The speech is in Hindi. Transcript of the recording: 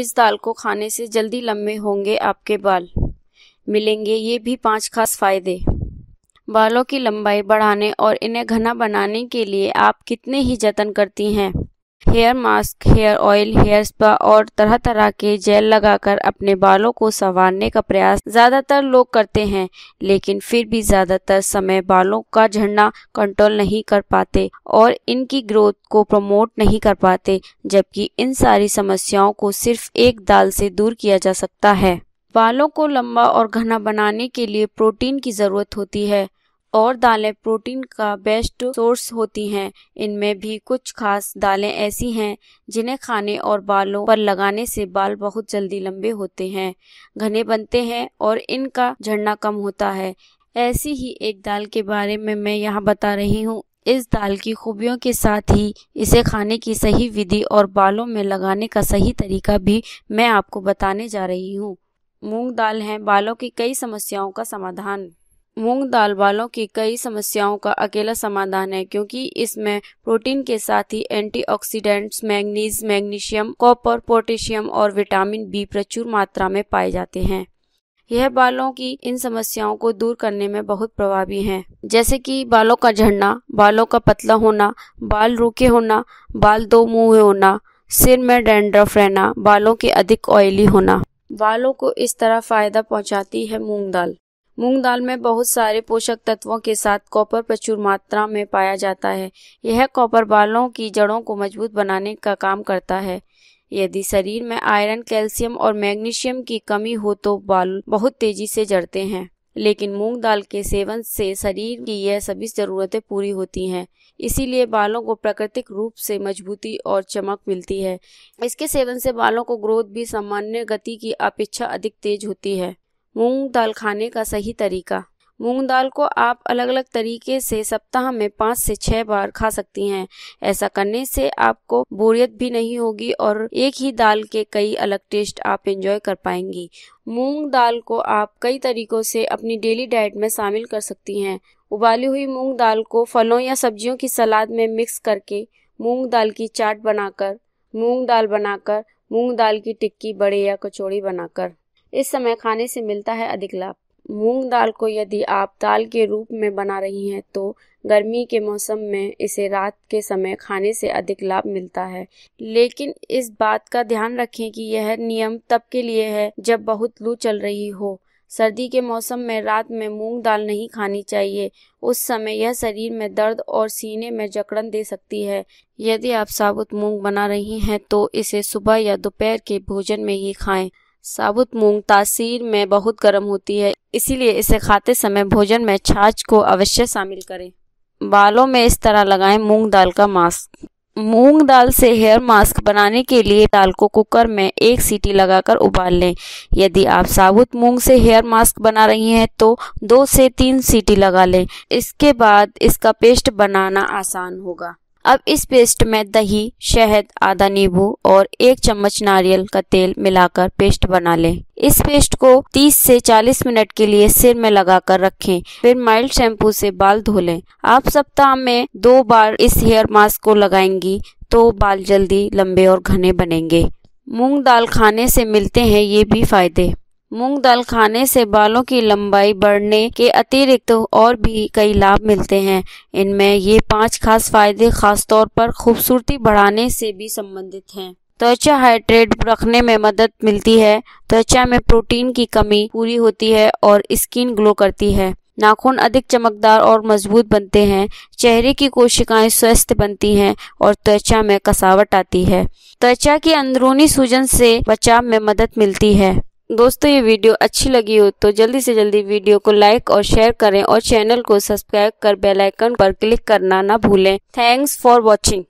इस दाल को खाने से जल्दी लंबे होंगे आपके बाल मिलेंगे ये भी पांच खास फायदे बालों की लंबाई बढ़ाने और इन्हें घना बनाने के लिए आप कितने ही जतन करती हैं hair mask hair oil hair spa और तरह तरह के जेल लगाकर अपने बालों को संवारने का प्रयास ज़्यादातर लोग करते हैं लेकिन फिर भी ज़्यादातर समय बालों का झड़ना कंट्रोल नहीं कर पाते और इनकी ग्रोथ को प्रमोट नहीं कर पाते जबकि इन सारी समस्याओं को सिर्फ एक दाल से दूर किया जा सकता है बालों को लंबा और घना बनाने के लिए प्रोटीन की ज़रूरत होती है और दालें प्रोटीन का बेस्ट सोर्स होती हैं इनमें भी कुछ खास दालें ऐसी हैं जिन्हें खाने और बालों पर लगाने से बाल बहुत जल्दी लंबे होते हैं घने बनते हैं और इनका झड़ना कम होता है ऐसी ही एक दाल के बारे में मैं यहाँ बता रही हूँ इस दाल की खूबियों के साथ ही इसे खाने की सही विधि और बालों में लगाने का सही तरीका भी मैं आपको बताने जा रही हूँ मूंग दाल है बालों की कई समस्याओं का समाधान मूंग दाल बालों की कई समस्याओं का अकेला समाधान है क्योंकि इसमें प्रोटीन के साथ ही antioxidants, manganese magnesium copper potassium और विटामिन बी प्रचुर मात्रा में पाए जाते हैं यह बालों की इन समस्याओं को दूर करने में बहुत प्रभावी हैं जैसे कि बालों का झड़ना बालों का पतला होना बाल रूखे होना बाल दो मुंह होना सिर में डेंड्रफ रहना बालों के अधिक ऑयली होना बालों को इस तरह फायदा पहुंचाती है मूंग दाल मूंग दाल में बहुत सारे पोषक तत्वों के साथ कॉपर प्रचुर मात्रा में पाया जाता है यह कॉपर बालों की जड़ों को मजबूत बनाने का काम करता है यदि शरीर में आयरन कैल्शियम और मैग्नीशियम की कमी हो तो बाल बहुत तेजी से जड़ते हैं लेकिन मूंग दाल के सेवन से शरीर की यह सभी ज़रूरतें पूरी होती हैं इसीलिए बालों को प्राकृतिक रूप से मजबूती और चमक मिलती है इसके सेवन से बालों को ग्रोथ भी सामान्य गति की अपेक्षा अधिक तेज होती है मूंग दाल खाने का सही तरीका मूंग दाल को आप अलग अलग तरीके से सप्ताह में पाँच से छह बार खा सकती हैं ऐसा करने से आपको बोरियत भी नहीं होगी और एक ही दाल के कई अलग टेस्ट आप एंजॉय कर पाएंगी मूंग दाल को आप कई तरीकों से अपनी डेली डाइट में शामिल कर सकती हैं उबाली हुई मूंग दाल को फलों या सब्जियों की सलाद में मिक्स करके मूंग दाल की चाट बनाकर मूंग दाल बनाकर मूंग दाल की टिक्की बड़े या कचौड़ी बनाकर इस समय खाने से मिलता है अधिक लाभ मूंग दाल को यदि आप दाल के रूप में बना रही हैं तो गर्मी के मौसम में इसे रात के समय खाने से अधिक लाभ मिलता है लेकिन इस बात का ध्यान रखें कि यह नियम तब के लिए है जब बहुत लू चल रही हो सर्दी के मौसम में रात में मूंग दाल नहीं खानी चाहिए उस समय यह शरीर में दर्द और सीने में जकड़न दे सकती है यदि आप साबुत मूंग बना रही हैं तो इसे सुबह या दोपहर के भोजन में ही खाएं साबुत मूंग तासीर में बहुत गर्म होती है इसीलिए इसे खाते समय भोजन में छाछ को अवश्य शामिल करें बालों में इस तरह लगाएं मूंग दाल का मास्क मूंग दाल से हेयर मास्क बनाने के लिए दाल को कुकर में एक सीटी लगाकर उबाल लें यदि आप साबुत मूंग से हेयर मास्क बना रही हैं तो दो से तीन सीटी लगा लें इसके बाद इसका पेस्ट बनाना आसान होगा अब इस पेस्ट में दही शहद आधा नींबू और एक चम्मच नारियल का तेल मिलाकर पेस्ट बना लें इस पेस्ट को 30 से 40 मिनट के लिए सिर में लगाकर रखें फिर माइल्ड शैम्पू से बाल धो लें आप सप्ताह में दो बार इस हेयर मास्क को लगाएंगी तो बाल जल्दी लंबे और घने बनेंगे मूंग दाल खाने से मिलते हैं ये भी फायदे मूंग दाल खाने से बालों की लंबाई बढ़ने के अतिरिक्त और भी कई लाभ मिलते हैं इनमें ये पांच खास फायदे खासतौर पर खूबसूरती बढ़ाने से भी संबंधित हैं त्वचा हाइड्रेट रखने में मदद मिलती है त्वचा में प्रोटीन की कमी पूरी होती है और स्किन ग्लो करती है नाखून अधिक चमकदार और मजबूत बनते हैं चेहरे की कोशिकाएं स्वस्थ बनती हैं और त्वचा में कसावट आती है त्वचा की अंदरूनी सूजन से बचाव में मदद मिलती है दोस्तों ये वीडियो अच्छी लगी हो तो जल्दी से जल्दी वीडियो को लाइक और शेयर करें और चैनल को सब्सक्राइब कर बेल आइकन पर क्लिक करना ना भूलें थैंक्स फॉर वॉचिंग